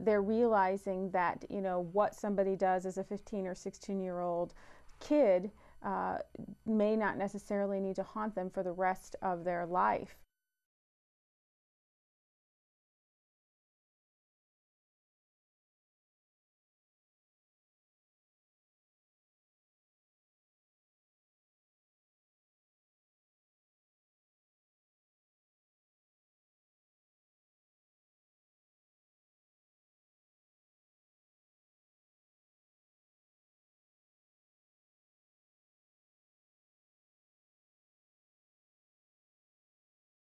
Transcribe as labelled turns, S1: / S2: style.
S1: they're realizing that you know what somebody does as a 15 or 16 year old kid uh, may not necessarily need to haunt them for the rest of their life